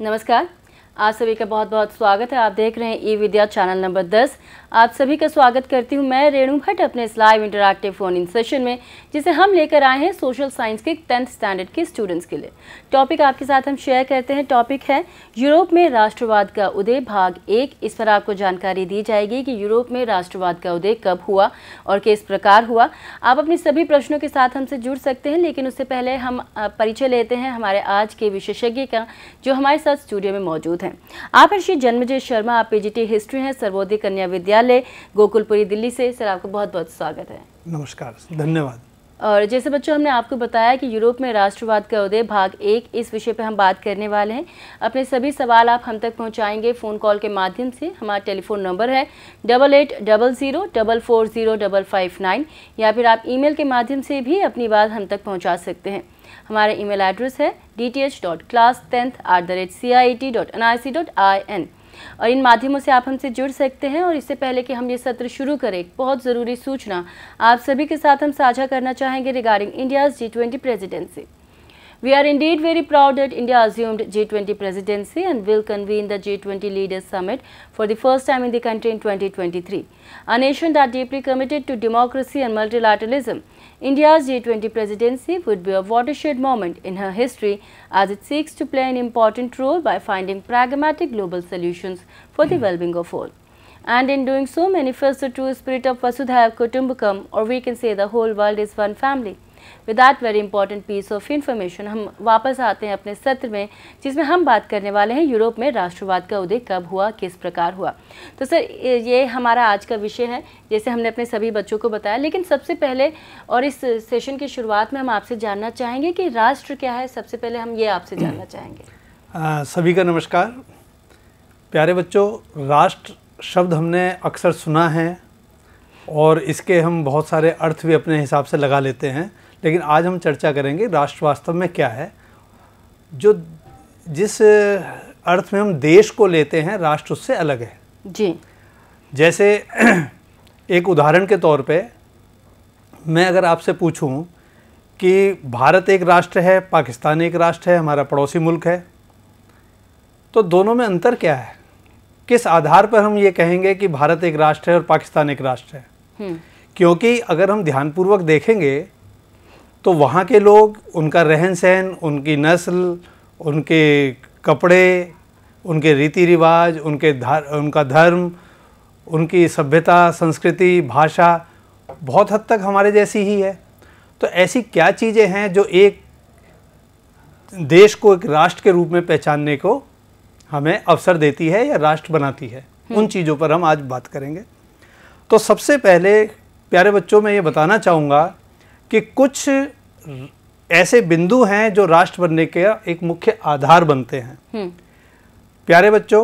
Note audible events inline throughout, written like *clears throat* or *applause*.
नमस्कार आप सभी का बहुत बहुत स्वागत है आप देख रहे हैं ई विद्या चैनल नंबर 10 आप सभी का स्वागत करती हूं मैं रेणु भट्ट अपने इस live interactive phone in session में जिसे हम लेकर आए हैं सोशल साइंस के टेंथ स्टैंडर्ड के स्टूडेंट्स के लिए टॉपिक आपके साथ हम शेयर करते हैं टॉपिक है यूरोप में राष्ट्रवाद का उदय भाग एक इस पर आपको जानकारी दी जाएगी कि यूरोप में राष्ट्रवाद का उदय कब हुआ और किस प्रकार हुआ आप अपने सभी प्रश्नों के साथ हमसे जुड़ सकते हैं लेकिन उससे पहले हम परिचय लेते हैं हमारे आज के विशेषज्ञ का जो हमारे साथ स्टूडियो में मौजूद हैं आप हैं श्री जन्मजय शर्मा आप पीजीटी हिस्ट्री हैं सर्वोदय कन्या विद्यालय गोकुलपुरी दिल्ली से सर आपका बहुत बहुत स्वागत है नमस्कार धन्यवाद और जैसे बच्चों हमने आपको बताया कि यूरोप में राष्ट्रवाद का उदय भाग एक इस विषय पर हम बात करने वाले हैं अपने सभी सवाल आप हम तक पहुँचाएँगे फ़ोन कॉल के माध्यम से हमारा टेलीफोन नंबर है double eight double zero double four zero double five nine या फिर आप ईमेल के माध्यम से भी अपनी बात हम तक पहुँचा सकते हैं हमारा ईमेल एड्रेस है D T H dot class tenth at the rate C I T dot N I C dot I N और इन माध्यमों से आप हमसे जुड़ सकते हैं और इससे पहले कि हम ये सत्र शुरू करें एक बहुत ज़रूरी सूचना आप सभी के साथ हम साझा करना चाहेंगे regarding India's G twenty presidency We are indeed very proud that India assumed G20 presidency and will convene the G20 Leaders Summit for the first time in the country in 2023. A nation that deeply committed to democracy and multilateralism India's G20 presidency would be a watershed moment in her history as it seeks to play an important role by finding pragmatic global solutions for the well-being of all. And in doing so, manifests the true spirit of Vasudhaiv Kutumbakam or we can say the whole world is one family. With at very important piece of information हम वापस आते हैं अपने सत्र में जिसमें हम बात करने वाले हैं यूरोप में राष्ट्रवाद का उदय कब हुआ किस प्रकार हुआ तो सर ये हमारा आज का विषय है जैसे हमने अपने सभी बच्चों को बताया लेकिन सबसे पहले और इस सेशन की शुरुआत में हम आपसे जानना चाहेंगे कि राष्ट्र क्या है सबसे पहले हम ये आपसे जानना चाहेंगे *clears throat* सभी का नमस्कार प्यारे बच्चों राष्ट्र शब्द हमने अक्सर सुना है और इसके हम बहुत सारे अर्थ भी अपने हिसाब से लगा लेते हैं लेकिन आज हम चर्चा करेंगे राष्ट्र वास्तव में क्या है जो जिस अर्थ में हम देश को लेते हैं राष्ट्र उससे अलग है जी जैसे *clears throat* एक उदाहरण के तौर पे मैं अगर आपसे पूछूं कि भारत एक राष्ट्र है पाकिस्तान एक राष्ट्र है हमारा पड़ोसी मुल्क है तो दोनों में अंतर क्या है किस आधार पर हम ये कहेंगे कि भारत एक राष्ट्र है और पाकिस्तान एक राष्ट्र है हम्म। क्योंकि अगर हम ध्यानपूर्वक देखेंगे तो वहाँ के लोग उनका रहन सहन उनकी नस्ल उनके कपड़े उनके रीति रिवाज उनके धर, उनका धर्म उनकी सभ्यता संस्कृति भाषा बहुत हद तक हमारे जैसी ही है तो ऐसी क्या चीज़ें हैं जो एक देश को एक राष्ट्र के रूप में पहचानने को हमें अवसर देती है या राष्ट्र बनाती है हम्म। उन चीज़ों पर हम आज बात करेंगे तो सबसे पहले प्यारे बच्चों मैं ये बताना चाहूँगा कि कुछ ऐसे बिंदु हैं जो राष्ट्र बनने के एक मुख्य आधार बनते हैं हम्म। प्यारे बच्चों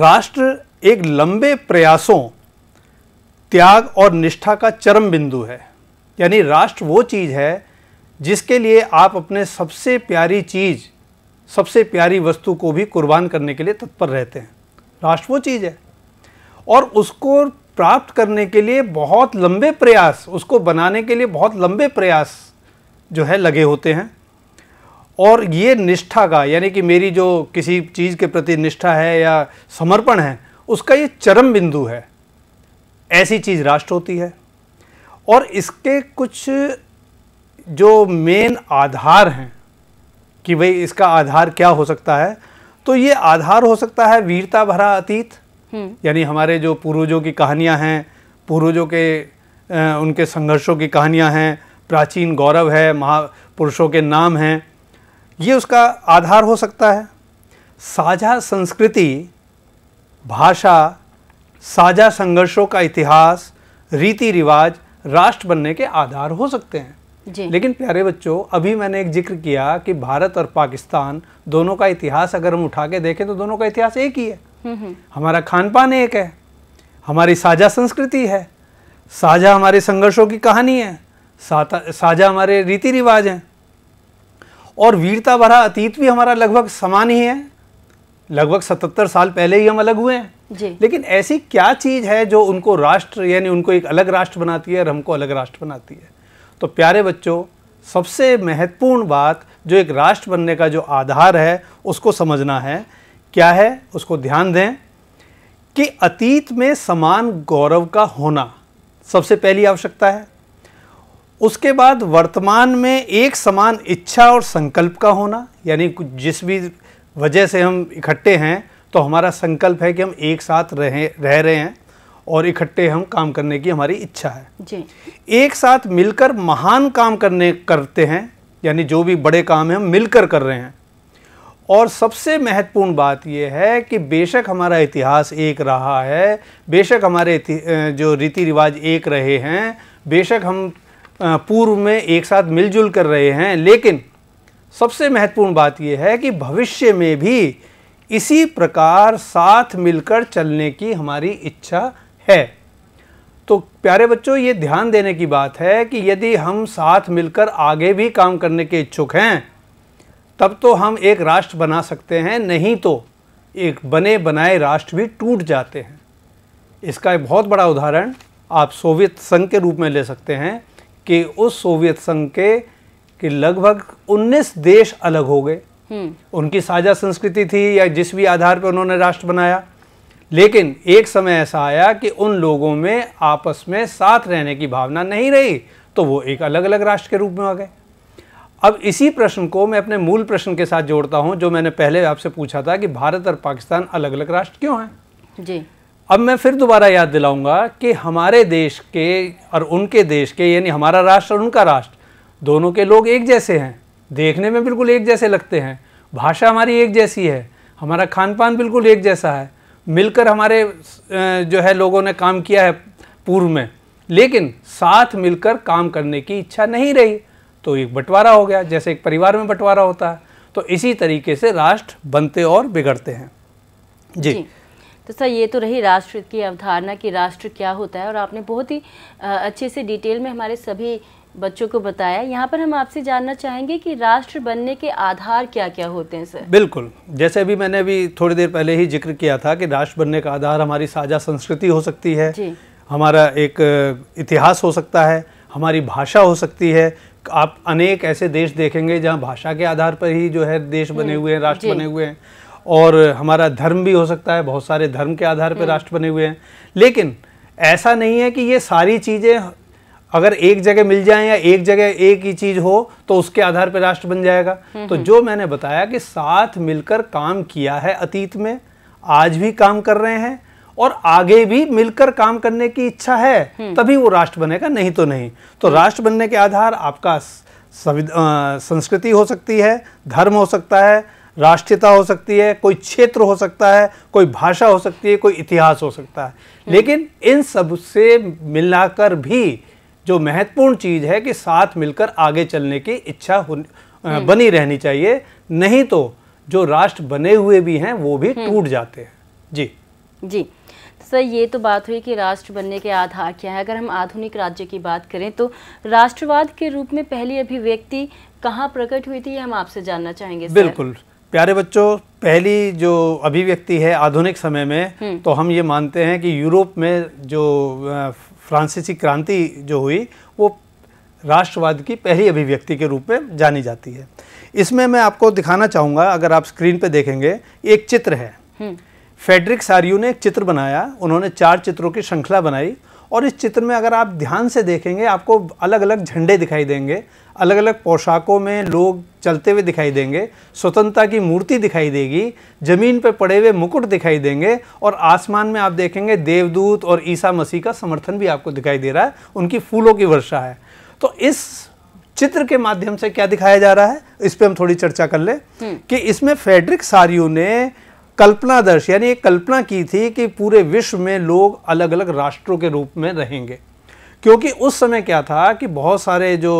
राष्ट्र एक लंबे प्रयासों त्याग और निष्ठा का चरम बिंदु है यानी राष्ट्र वो चीज़ है जिसके लिए आप अपने सबसे प्यारी चीज़ सबसे प्यारी वस्तु को भी कुर्बान करने के लिए तत्पर रहते हैं राष्ट्र वो चीज़ है और उसको प्राप्त करने के लिए बहुत लंबे प्रयास उसको बनाने के लिए बहुत लंबे प्रयास जो है लगे होते हैं और ये निष्ठा का यानी कि मेरी जो किसी चीज़ के प्रति निष्ठा है या समर्पण है उसका ये चरम बिंदु है ऐसी चीज़ राष्ट्र होती है और इसके कुछ जो मेन आधार हैं कि भाई इसका आधार क्या हो सकता है तो ये आधार हो सकता है वीरता भरा अतीत हम्म। यानी हमारे जो पूर्वजों की कहानियाँ हैं पूर्वजों के उनके संघर्षों की कहानियाँ हैं प्राचीन गौरव है महापुरुषों के नाम हैं ये उसका आधार हो सकता है साझा संस्कृति भाषा साझा संघर्षों का इतिहास रीति रिवाज राष्ट्र बनने के आधार हो सकते हैं लेकिन प्यारे बच्चों अभी मैंने एक जिक्र किया कि भारत और पाकिस्तान दोनों का इतिहास अगर हम उठा के देखें तो दोनों का इतिहास एक ही है हमारा खान पान एक है हमारी साझा संस्कृति है साझा हमारे संघर्षों की कहानी है साझा हमारे रीति रिवाज हैं और वीरता भरा अतीत भी हमारा लगभग समान ही है लगभग सतहत्तर साल पहले ही हम अलग हुए हैं लेकिन ऐसी क्या चीज़ है जो उनको राष्ट्र यानी उनको एक अलग राष्ट्र बनाती है और हमको अलग राष्ट्र बनाती है तो प्यारे बच्चों सबसे महत्वपूर्ण बात जो एक राष्ट्र बनने का जो आधार है उसको समझना है क्या है उसको ध्यान दें कि अतीत में समान गौरव का होना सबसे पहली आवश्यकता है उसके बाद वर्तमान में एक समान इच्छा और संकल्प का होना यानी जिस भी वजह से हम इकट्ठे हैं तो हमारा संकल्प है कि हम एक साथ रहें रह रहे हैं और इकट्ठे हम काम करने की हमारी इच्छा है जी। एक साथ मिलकर महान काम करने करते हैं यानी जो भी बड़े काम हैं हम मिलकर कर रहे हैं और सबसे महत्वपूर्ण बात यह है कि बेशक हमारा इतिहास एक रहा है बेशक हमारे जो रीति रिवाज एक रहे हैं बेशक हम पूर्व में एक साथ मिलजुल कर रहे हैं लेकिन सबसे महत्वपूर्ण बात यह है कि भविष्य में भी इसी प्रकार साथ मिलकर चलने की हमारी इच्छा है तो प्यारे बच्चों ये ध्यान देने की बात है कि यदि हम साथ मिलकर आगे भी काम करने के इच्छुक हैं तब तो हम एक राष्ट्र बना सकते हैं नहीं तो एक बने बनाए राष्ट्र भी टूट जाते हैं इसका एक बहुत बड़ा उदाहरण आप सोवियत संघ के रूप में ले सकते हैं कि उस सोवियत संघ के कि लगभग 19 देश अलग हो गए हम्म। उनकी साझा संस्कृति थी या जिस भी आधार पर उन्होंने राष्ट्र बनाया लेकिन एक समय ऐसा आया कि उन लोगों में आपस में साथ रहने की भावना नहीं रही तो वो एक अलग अलग राष्ट्र के रूप में आ गए अब इसी प्रश्न को मैं अपने मूल प्रश्न के साथ जोड़ता हूँ जो मैंने पहले आपसे पूछा था कि भारत और पाकिस्तान अलग अलग राष्ट्र क्यों हैं जी अब मैं फिर दोबारा याद दिलाऊंगा कि हमारे देश के और उनके देश के यानी हमारा राष्ट्र और उनका राष्ट्र दोनों के लोग एक जैसे हैं देखने में बिल्कुल एक जैसे लगते हैं भाषा हमारी एक जैसी है हमारा खान पान बिल्कुल एक जैसा है मिलकर हमारे जो है लोगों ने काम किया है पूर्व में लेकिन साथ मिलकर काम करने की इच्छा नहीं रही तो एक बंटवारा हो गया जैसे एक परिवार में बंटवारा होता है तो इसी तरीके से राष्ट्र बनते और बिगड़ते हैं जी, जी। तो सर ये तो रही राष्ट्र की अवधारणा कि राष्ट्र क्या होता है और आपने बहुत ही अच्छे से डिटेल में हमारे सभी बच्चों को बताया यहाँ पर हम आपसे जानना चाहेंगे कि राष्ट्र बनने के आधार क्या क्या होते हैं सर बिल्कुल जैसे अभी मैंने अभी थोड़ी देर पहले ही जिक्र किया था कि राष्ट्र बनने का आधार हमारी साझा संस्कृति हो सकती है हमारा एक इतिहास हो सकता है हमारी भाषा हो सकती है आप अनेक ऐसे देश देखेंगे जहाँ भाषा के आधार पर ही जो है देश बने हम्म, हुए हैं राष्ट्र बने हुए हैं और हमारा धर्म भी हो सकता है बहुत सारे धर्म के आधार पर हम्म। राष्ट्र बने हुए हैं लेकिन ऐसा नहीं है कि ये सारी चीज़ें अगर एक जगह मिल जाए या एक जगह एक ही चीज़ हो तो उसके आधार पर राष्ट्र बन जाएगा हम्म, तो जो मैंने बताया कि साथ मिलकर काम किया है अतीत में आज भी काम कर रहे हैं और आगे भी मिलकर काम करने की इच्छा है हम्म। तभी वो राष्ट्र बनेगा नहीं तो नहीं तो हम्म। राष्ट्र बनने के आधार आपका संस्कृति हो सकती है धर्म हो सकता है राष्ट्रीयता हो सकती है कोई क्षेत्र हो सकता है कोई भाषा हो सकती है कोई इतिहास हो सकता है हम्म। लेकिन इन सब से मिलाकर भी जो महत्वपूर्ण चीज़ है कि साथ मिलकर आगे चलने की इच्छा बनी रहनी चाहिए नहीं तो जो राष्ट्र बने हुए भी हैं वो भी टूट जाते हैं जी जी तो सर ये तो बात हुई कि राष्ट्र बनने के आधार क्या है अगर हम आधुनिक राज्य की बात करें तो राष्ट्रवाद के रूप में पहली अभिव्यक्ति कहाँ प्रकट हुई थी ये हम आपसे जानना चाहेंगे बिल्कुल प्यारे बच्चों पहली जो अभिव्यक्ति है आधुनिक समय में हम्म। तो हम ये मानते हैं कि यूरोप में जो फ्रांसीसी क्रांति जो हुई वो राष्ट्रवाद की पहली अभिव्यक्ति के रूप में जानी जाती है इसमें मैं आपको दिखाना चाहूँगा अगर आप स्क्रीन पे देखेंगे एक चित्र है हम्म। फेडरिक सारियो ने एक चित्र बनाया उन्होंने चार चित्रों की श्रृंखला बनाई और इस चित्र में अगर आप ध्यान से देखेंगे आपको अलग अलग झंडे दिखाई देंगे अलग अलग पोशाकों में लोग चलते हुए दिखाई देंगे स्वतंत्रता की मूर्ति दिखाई देगी ज़मीन पर पड़े हुए मुकुट दिखाई देंगे और आसमान में आप देखेंगे देवदूत और ईसा मसीह का समर्थन भी आपको दिखाई दे रहा है उनकी फूलों की वर्षा है तो इस चित्र के माध्यम से क्या दिखाया जा रहा है इस पर हम थोड़ी चर्चा कर ले हम्म। कि इसमें फेडरिक सारियो ने कल्पनादर्श यानी एक कल्पना की थी कि पूरे विश्व में लोग अलग अलग राष्ट्रों के रूप में रहेंगे क्योंकि उस समय क्या था कि बहुत सारे जो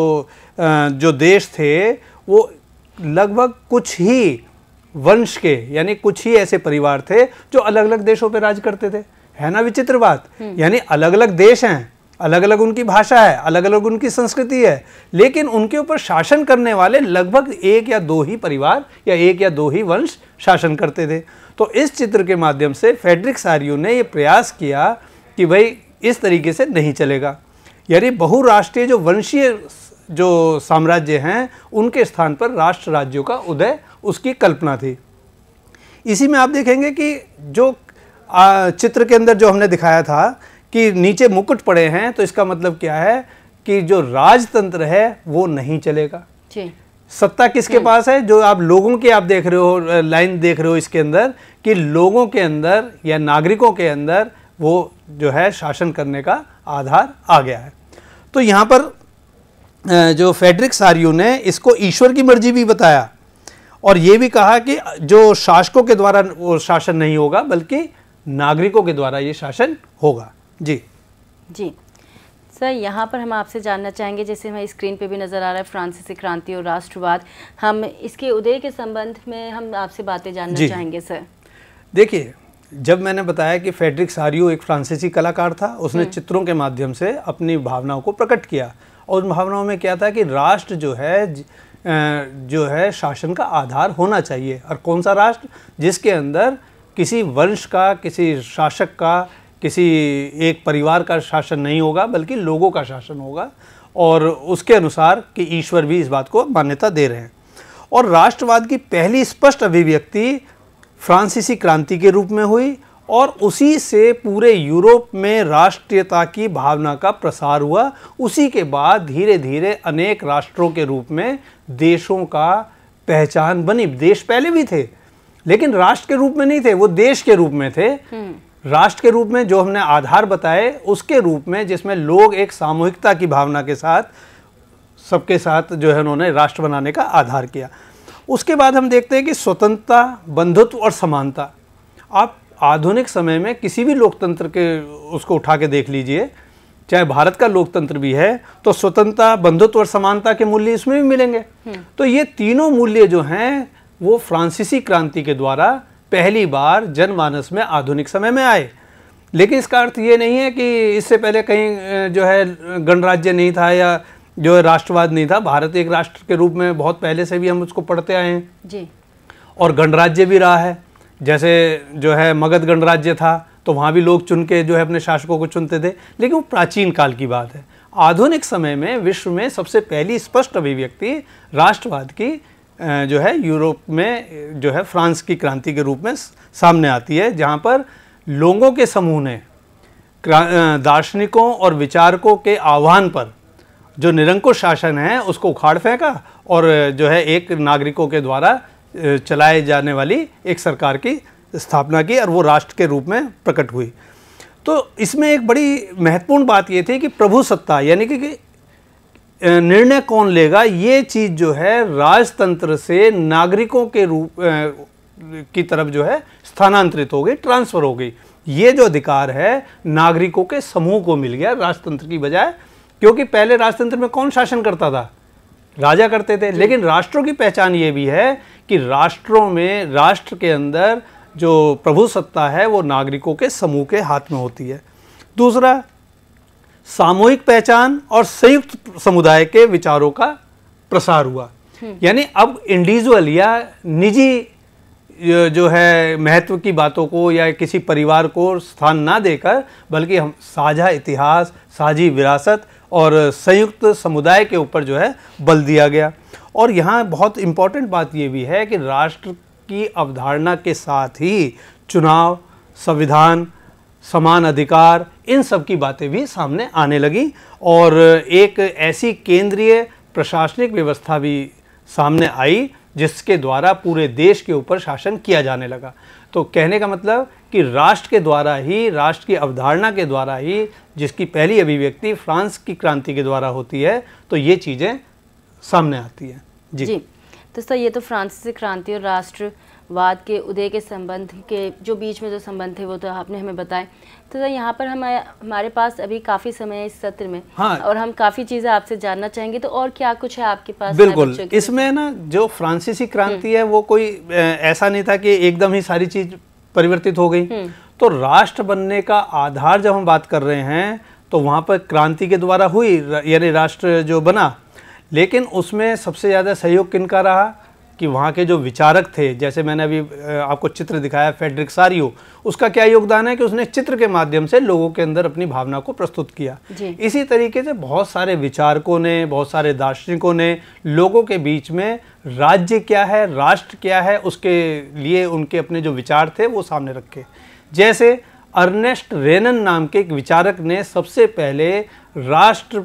जो देश थे वो लगभग कुछ ही वंश के यानी कुछ ही ऐसे परिवार थे जो अलग अलग देशों पर राज करते थे है ना विचित्र बात हम्म। यानी अलग अलग देश हैं अलग अलग उनकी भाषा है अलग अलग उनकी संस्कृति है लेकिन उनके ऊपर शासन करने वाले लगभग एक या दो ही परिवार या एक या दो ही वंश शासन करते थे तो इस चित्र के माध्यम से फेडरिक सारियो ने ये प्रयास किया कि भाई इस तरीके से नहीं चलेगा यानी बहुराष्ट्रीय जो वंशीय जो साम्राज्य हैं उनके स्थान पर राष्ट्र राज्यों का उदय उसकी कल्पना थी इसी में आप देखेंगे कि जो चित्र के अंदर जो हमने दिखाया था कि नीचे मुकुट पड़े हैं तो इसका मतलब क्या है कि जो राजतंत्र है वो नहीं चलेगा जी सत्ता किसके हम्म। पास है जो आप लोगों की आप देख रहे हो लाइन देख रहे हो इसके अंदर कि लोगों के अंदर या नागरिकों के अंदर वो जो है शासन करने का आधार आ गया है तो यहाँ पर जो फेडरिक सारियो ने इसको ईश्वर की मर्जी भी बताया और ये भी कहा कि जो शासकों के द्वारा वो शासन नहीं होगा बल्कि नागरिकों के द्वारा ये शासन होगा जी जी सर यहाँ पर हम आपसे जानना चाहेंगे जैसे हमारी स्क्रीन पे भी नज़र आ रहा है फ्रांसीसी क्रांति और राष्ट्रवाद हम इसके उदय के संबंध में हम आपसे बातें जानना चाहेंगे सर देखिए जब मैंने बताया कि फेडरिक सारियो एक फ्रांसीसी कलाकार था उसने हम्म। चित्रों के माध्यम से अपनी भावनाओं को प्रकट किया और उन भावनाओं में क्या था कि राष्ट्र जो है जो है शासन का आधार होना चाहिए और कौन सा राष्ट्र जिसके अंदर किसी वंश का किसी शासक का किसी एक परिवार का शासन नहीं होगा बल्कि लोगों का शासन होगा और उसके अनुसार कि ईश्वर भी इस बात को मान्यता दे रहे हैं और राष्ट्रवाद की पहली स्पष्ट अभिव्यक्ति फ्रांसीसी क्रांति के रूप में हुई और उसी से पूरे यूरोप में राष्ट्रीयता की भावना का प्रसार हुआ उसी के बाद धीरे धीरे अनेक राष्ट्रों के रूप में देशों का पहचान बनी देश पहले भी थे लेकिन राष्ट्र के रूप में नहीं थे वो देश के रूप में थे हम्म। राष्ट्र के रूप में जो हमने आधार बताए उसके रूप में जिसमें लोग एक सामूहिकता की भावना के साथ सबके साथ जो है उन्होंने राष्ट्र बनाने का आधार किया उसके बाद हम देखते हैं कि स्वतंत्रता बंधुत्व और समानता आप आधुनिक समय में किसी भी लोकतंत्र के उसको उठा के देख लीजिए चाहे भारत का लोकतंत्र भी है तो स्वतंत्रता बंधुत्व और समानता के मूल्य इसमें भी मिलेंगे हम्म। तो ये तीनों मूल्य जो हैं वो फ्रांसीसी क्रांति के द्वारा पहली बार जनमानस में आधुनिक समय में आए लेकिन इसका अर्थ ये नहीं है कि इससे पहले कहीं जो है गणराज्य नहीं था या जो है राष्ट्रवाद नहीं था भारत एक राष्ट्र के रूप में बहुत पहले से भी हम उसको पढ़ते आए हैं जी और गणराज्य भी रहा है जैसे जो है मगध गणराज्य था तो वहाँ भी लोग चुन के जो है अपने शासकों को चुनते थे लेकिन वो प्राचीन काल की बात है आधुनिक समय में विश्व में सबसे पहली स्पष्ट अभिव्यक्ति राष्ट्रवाद की जो है यूरोप में जो है फ्रांस की क्रांति के रूप में सामने आती है जहाँ पर लोगों के समूह ने दार्शनिकों और विचारकों के आह्वान पर जो निरंकुश शासन है उसको उखाड़ फेंका और जो है एक नागरिकों के द्वारा चलाए जाने वाली एक सरकार की स्थापना की और वो राष्ट्र के रूप में प्रकट हुई तो इसमें एक बड़ी महत्वपूर्ण बात ये थी कि प्रभु सत्ता यानी कि, कि निर्णय कौन लेगा ये चीज़ जो है राजतंत्र से नागरिकों के रूप की तरफ जो है स्थानांतरित हो गई ट्रांसफ़र हो गई ये जो अधिकार है नागरिकों के समूह को मिल गया राजतंत्र की बजाय क्योंकि पहले राजतंत्र में कौन शासन करता था राजा करते थे लेकिन राष्ट्रों की पहचान ये भी है कि राष्ट्रों में राष्ट्र के अंदर जो प्रभु सत्ता है वो नागरिकों के समूह के हाथ में होती है दूसरा सामूहिक पहचान और संयुक्त समुदाय के विचारों का प्रसार हुआ हम्म। यानी अब इंडिविजुअल या निजी जो है महत्व की बातों को या किसी परिवार को स्थान ना देकर बल्कि हम साझा इतिहास साझी विरासत और संयुक्त समुदाय के ऊपर जो है बल दिया गया और यहाँ बहुत इम्पोर्टेंट बात ये भी है कि राष्ट्र की अवधारणा के साथ ही चुनाव संविधान समान अधिकार इन सब की बातें भी सामने आने लगी और एक ऐसी केंद्रीय प्रशासनिक व्यवस्था भी सामने आई जिसके द्वारा पूरे देश के ऊपर शासन किया जाने लगा तो कहने का मतलब कि राष्ट्र के द्वारा ही राष्ट्र की अवधारणा के द्वारा ही जिसकी पहली अभिव्यक्ति फ्रांस की क्रांति के द्वारा होती है तो ये चीज़ें सामने आती हैं जी, जी तो सर ये तो फ्रांसीसी क्रांति और राष्ट्र वाद के उदय के संबंध के जो बीच में जो संबंध थे वो तो आपने हमें बताए तो सर यहाँ पर हम हमारे पास अभी काफ़ी समय है इस सत्र में हाँ और हम काफ़ी चीज़ें आपसे जानना चाहेंगे तो और क्या कुछ है आपके पास बिल्कुल इसमें ना जो फ्रांसीसी हम्म। क्रांति है वो कोई ऐसा नहीं था कि एकदम ही सारी चीज़ परिवर्तित हो गई हम्म। तो राष्ट्र बनने का आधार जब हम बात कर रहे हैं तो वहाँ पर क्रांति के द्वारा हुई यानी राष्ट्र जो बना लेकिन उसमें सबसे ज़्यादा सहयोग किन का रहा कि वहाँ के जो विचारक थे जैसे मैंने अभी आपको चित्र दिखाया फेडरिक सारियो उसका क्या योगदान है कि उसने चित्र के माध्यम से लोगों के अंदर अपनी भावना को प्रस्तुत किया इसी तरीके से बहुत सारे विचारकों ने बहुत सारे दार्शनिकों ने लोगों के बीच में राज्य क्या है राष्ट्र क्या है उसके लिए उनके अपने जो विचार थे वो सामने रखे जैसे अर्नेस्ट रेनन नाम के एक विचारक ने सबसे पहले राष्ट्र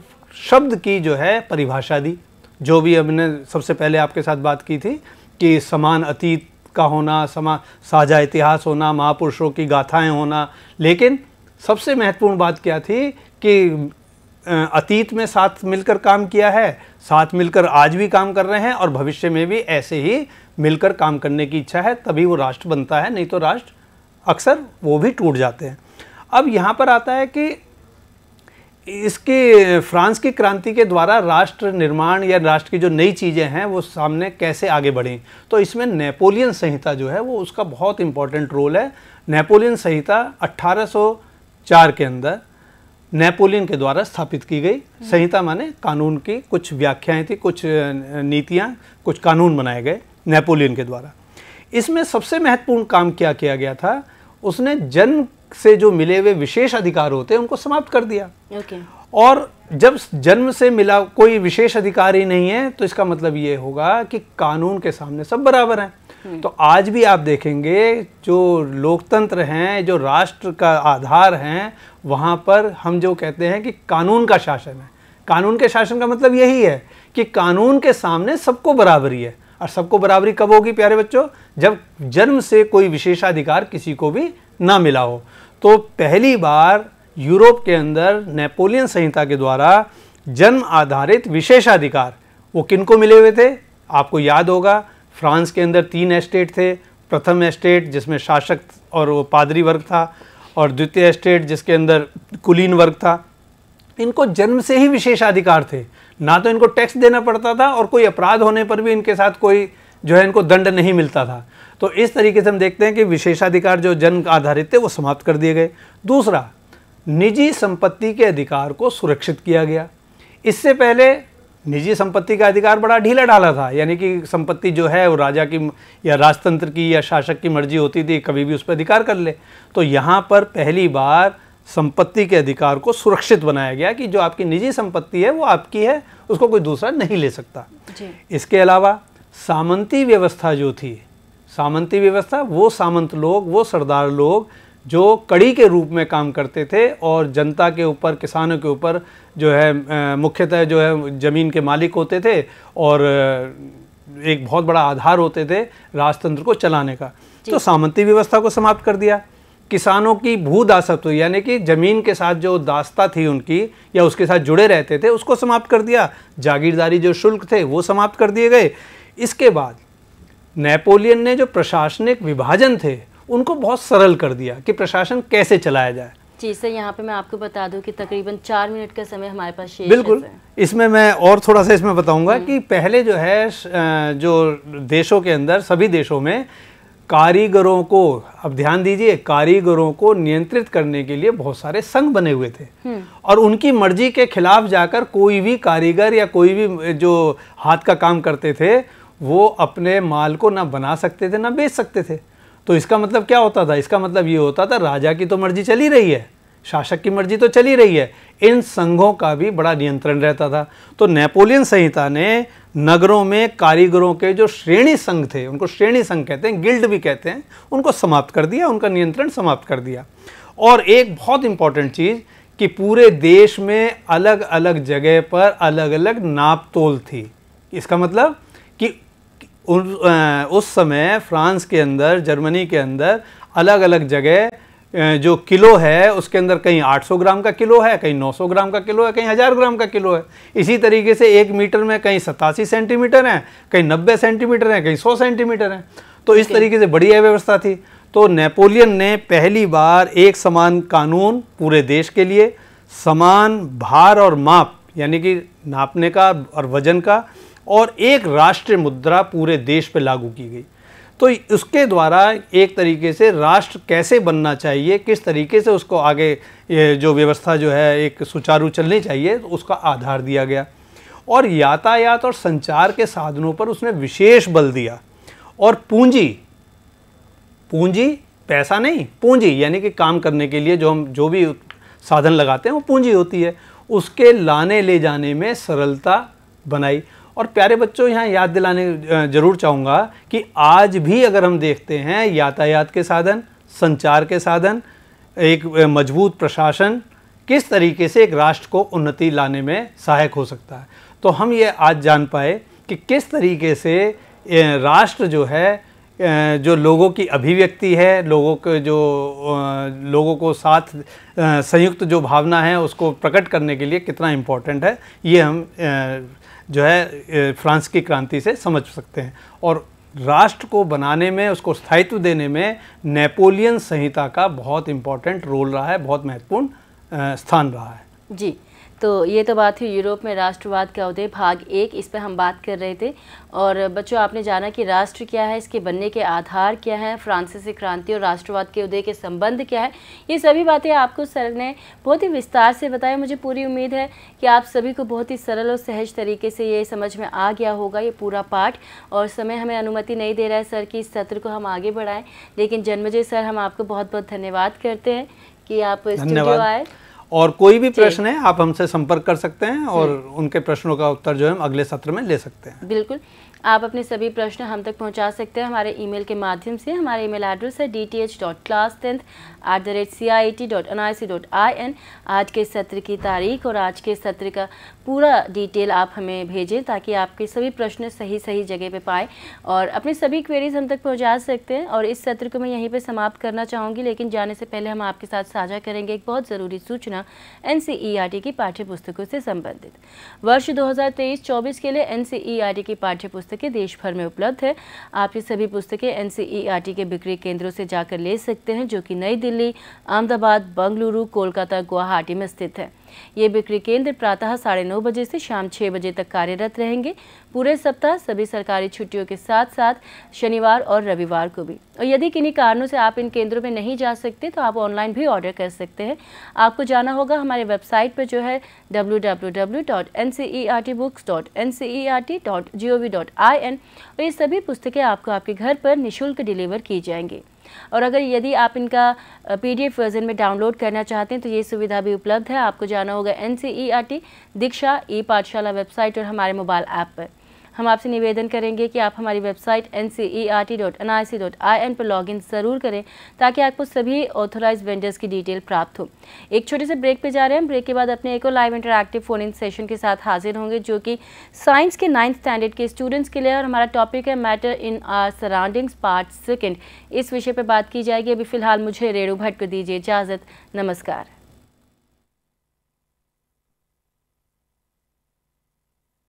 शब्द की जो है परिभाषा दी जो भी हमने सबसे पहले आपके साथ बात की थी कि समान अतीत का होना समा साझा इतिहास होना महापुरुषों की गाथाएं होना लेकिन सबसे महत्वपूर्ण बात क्या थी कि अतीत में साथ मिलकर काम किया है साथ मिलकर आज भी काम कर रहे हैं और भविष्य में भी ऐसे ही मिलकर काम करने की इच्छा है तभी वो राष्ट्र बनता है नहीं तो राष्ट्र अक्सर वो भी टूट जाते हैं अब यहाँ पर आता है कि इसकी फ्रांस की क्रांति के द्वारा राष्ट्र निर्माण या राष्ट्र की जो नई चीज़ें हैं वो सामने कैसे आगे बढ़ी तो इसमें नेपोलियन संहिता जो है वो उसका बहुत इम्पोर्टेंट रोल है नेपोलियन संहिता 1804 के अंदर नेपोलियन के द्वारा स्थापित की गई हम्म। संहिता माने कानून की कुछ व्याख्याएं थी कुछ नीतियाँ कुछ कानून बनाए गए नेपोलियन के द्वारा इसमें सबसे महत्वपूर्ण काम क्या किया गया था उसने जन्म से जो मिले हुए विशेष अधिकार होते हैं उनको समाप्त कर दिया okay. और जब जन्म से मिला कोई विशेष अधिकार ही नहीं है तो इसका मतलब ये होगा कि कानून के सामने सब बराबर हैं hmm. तो आज भी आप देखेंगे जो लोकतंत्र हैं जो राष्ट्र का आधार हैं वहाँ पर हम जो कहते हैं कि कानून का शासन है कानून के शासन का मतलब यही है कि कानून के सामने सबको बराबरी है और सबको बराबरी कब होगी प्यारे बच्चों जब जन्म से कोई विशेषाधिकार किसी को भी ना मिला हो तो पहली बार यूरोप के अंदर नेपोलियन संहिता के द्वारा जन्म आधारित विशेषाधिकार वो किनको मिले हुए थे आपको याद होगा फ्रांस के अंदर तीन एस्टेट थे प्रथम एस्टेट जिसमें शासक और वो पादरी वर्ग था और द्वितीय एस्टेट जिसके अंदर कुलीन वर्ग था इनको जन्म से ही विशेषाधिकार थे ना तो इनको टैक्स देना पड़ता था और कोई अपराध होने पर भी इनके साथ कोई जो है इनको दंड नहीं मिलता था तो इस तरीके से हम देखते हैं कि विशेषाधिकार जो जन आधारित थे वो समाप्त कर दिए गए दूसरा निजी संपत्ति के अधिकार को सुरक्षित किया गया इससे पहले निजी संपत्ति का अधिकार बड़ा ढीला ढाला था यानी कि संपत्ति जो है वो राजा की या राजतंत्र की या शासक की मर्जी होती थी कभी भी उस पर अधिकार कर ले तो यहाँ पर पहली बार संपत्ति के अधिकार को सुरक्षित बनाया गया कि जो आपकी निजी संपत्ति है वो आपकी है उसको कोई दूसरा नहीं ले सकता इसके अलावा सामंती व्यवस्था जो थी सामंती व्यवस्था वो सामंत लोग वो सरदार लोग जो कड़ी के रूप में काम करते थे और जनता के ऊपर किसानों के ऊपर जो है मुख्यतः जो है ज़मीन के मालिक होते थे और एक बहुत बड़ा आधार होते थे राजतंत्र को चलाने का तो सामंती व्यवस्था को समाप्त कर दिया किसानों की भू दासत्व यानी कि ज़मीन के साथ जो दास्ता थी उनकी या उसके साथ जुड़े रहते थे उसको समाप्त कर दिया जागीरदारी जो शुल्क थे वो समाप्त कर दिए गए इसके बाद नेपोलियन ने जो प्रशासनिक विभाजन थे उनको बहुत सरल कर दिया कि प्रशासन कैसे चलाया जाए जी सर यहाँ पे मैं आपको बता दूं कि तकरीबन चार मिनट का समय हमारे पास शेष बिल्कुल इसमें मैं और थोड़ा सा इसमें बताऊंगा हम्म। कि पहले जो है जो देशों के अंदर सभी देशों में कारीगरों को अब ध्यान दीजिए कारीगरों को नियंत्रित करने के लिए बहुत सारे संघ बने हुए थे हम्म। और उनकी मर्जी के खिलाफ जाकर कोई भी कारीगर या कोई भी जो हाथ का काम करते थे वो अपने माल को ना बना सकते थे ना बेच सकते थे तो इसका मतलब क्या होता था इसका मतलब ये होता था राजा की तो मर्जी चली रही है शासक की मर्जी तो चली रही है इन संघों का भी बड़ा नियंत्रण रहता था तो नेपोलियन संहिता ने नगरों में कारीगरों के जो श्रेणी संघ थे उनको श्रेणी संघ कहते हैं गिल्ड भी कहते हैं उनको समाप्त कर दिया उनका नियंत्रण समाप्त कर दिया और एक बहुत इंपॉर्टेंट चीज़ कि पूरे देश में अलग अलग जगह पर अलग अलग नाप तोल थी इसका मतलब कि उस समय फ्रांस के अंदर जर्मनी के अंदर अलग अलग जगह जो किलो है उसके अंदर कहीं 800 ग्राम का किलो है कहीं 900 ग्राम का किलो है कहीं हज़ार ग्राम का किलो है इसी तरीके से एक मीटर में कहीं सतासी सेंटीमीटर हैं कहीं 90 सेंटीमीटर हैं कहीं 100 सेंटीमीटर हैं तो इस तरीके से बड़ी व्यवस्था थी तो नेपोलियन ने पहली बार एक समान कानून पूरे देश के लिए समान भार और माप यानी कि नापने का और वजन का और एक राष्ट्रीय मुद्रा पूरे देश पर लागू की गई तो उसके द्वारा एक तरीके से राष्ट्र कैसे बनना चाहिए किस तरीके से उसको आगे जो व्यवस्था जो है एक सुचारू चलनी चाहिए तो उसका आधार दिया गया और यातायात और संचार के साधनों पर उसने विशेष बल दिया और पूंजी पूंजी पैसा नहीं पूंजी यानी कि काम करने के लिए जो हम जो भी साधन लगाते हैं वो पूंजी होती है उसके लाने ले जाने में सरलता बनाई और प्यारे बच्चों यहाँ याद दिलाने जरूर चाहूँगा कि आज भी अगर हम देखते हैं यातायात के साधन संचार के साधन एक मजबूत प्रशासन किस तरीके से एक राष्ट्र को उन्नति लाने में सहायक हो सकता है तो हम ये आज जान पाए कि किस तरीके से राष्ट्र जो है जो लोगों की अभिव्यक्ति है लोगों के जो लोगों को साथ संयुक्त जो भावना है उसको प्रकट करने के लिए कितना इम्पोर्टेंट है ये हम जो है फ्रांस की क्रांति से समझ सकते हैं और राष्ट्र को बनाने में उसको स्थायित्व देने में नेपोलियन संहिता का बहुत इम्पोर्टेंट रोल रहा है बहुत महत्वपूर्ण स्थान रहा है जी तो ये तो बात हुई यूरोप में राष्ट्रवाद का उदय भाग एक इस पर हम बात कर रहे थे और बच्चों आपने जाना कि राष्ट्र क्या है इसके बनने के आधार क्या हैं फ्रांसीसी क्रांति और राष्ट्रवाद के उदय के संबंध क्या है ये सभी बातें आपको सर ने बहुत ही विस्तार से बताया मुझे पूरी उम्मीद है कि आप सभी को बहुत ही सरल और सहज तरीके से ये समझ में आ गया होगा ये पूरा पाठ और समय हमें अनुमति नहीं दे रहा है सर कि इस सत्र को हम आगे बढ़ाएँ लेकिन जन्मजय सर हम आपको बहुत बहुत धन्यवाद करते हैं कि आप स्टूडियो आए और कोई भी प्रश्न है आप हमसे संपर्क कर सकते हैं और उनके प्रश्नों का उत्तर जो है हम अगले सत्र में ले सकते हैं बिल्कुल आप अपने सभी प्रश्न हम तक पहुंचा सकते हैं हमारे ईमेल के माध्यम से हमारा ईमेल एड्रेस है D T H dot class tenth at the rate C I T dot N I C dot I N आज के सत्र की तारीख और आज के सत्र का पूरा डिटेल आप हमें भेजें ताकि आपके सभी प्रश्न सही सही जगह पे पाएँ और अपनी सभी क्वेरीज हम तक पहुँचा सकते हैं और इस सत्र को मैं यहीं पर समाप्त करना चाहूँगी लेकिन जाने से पहले हम आपके साथ साझा करेंगे एक बहुत ज़रूरी सूचना एन e e की पाठ्य पुस्तकों से संबंधित वर्ष दो हज़ार के लिए एन e की पाठ्य पुस्तकें देश भर में उपलब्ध है आप ये सभी पुस्तकें एन e के बिक्री केंद्रों से जाकर ले सकते हैं जो कि नई दिल्ली अहमदाबाद बंगलुरु कोलकाता गुवाहाटी में स्थित है ये बिक्री केंद्र प्रातः साढ़े नौ बजे से शाम छः बजे तक कार्यरत रहेंगे पूरे सप्ताह सभी सरकारी छुट्टियों के साथ साथ शनिवार और रविवार को भी और यदि किन्हीं कारणों से आप इन केंद्रों में नहीं जा सकते तो आप ऑनलाइन भी ऑर्डर कर सकते हैं आपको जाना होगा हमारे वेबसाइट पर जो है W W W dot N R T books dot N C E R T dot G O V dot I N और ये सभी पुस्तकें आपको आपके घर पर निःशुल्क डिलीवर की जाएंगी और अगर यदि आप इनका पीडीएफ वर्जन में डाउनलोड करना चाहते हैं तो ये सुविधा भी उपलब्ध है आपको जाना होगा एन दीक्षा ई पाठशाला वेबसाइट और हमारे मोबाइल ऐप पर हम आपसे निवेदन करेंगे कि आप हमारी वेबसाइट एन e पर लॉगिन ज़रूर करें ताकि आपको सभी ऑथोराइज वेंडर्स की डिटेल प्राप्त हो एक छोटे से ब्रेक पे जा रहे हैं ब्रेक के बाद अपने एक और live interactive phone in session के साथ हाजिर होंगे जो कि साइंस के नाइन्थ स्टैंडर्ड के स्टूडेंट्स के लिए और हमारा टॉपिक है matter in our surroundings part second इस विषय पर बात की जाएगी अभी फ़िलहाल मुझे रेणु भट्ट को दीजिए इजाज़त नमस्कार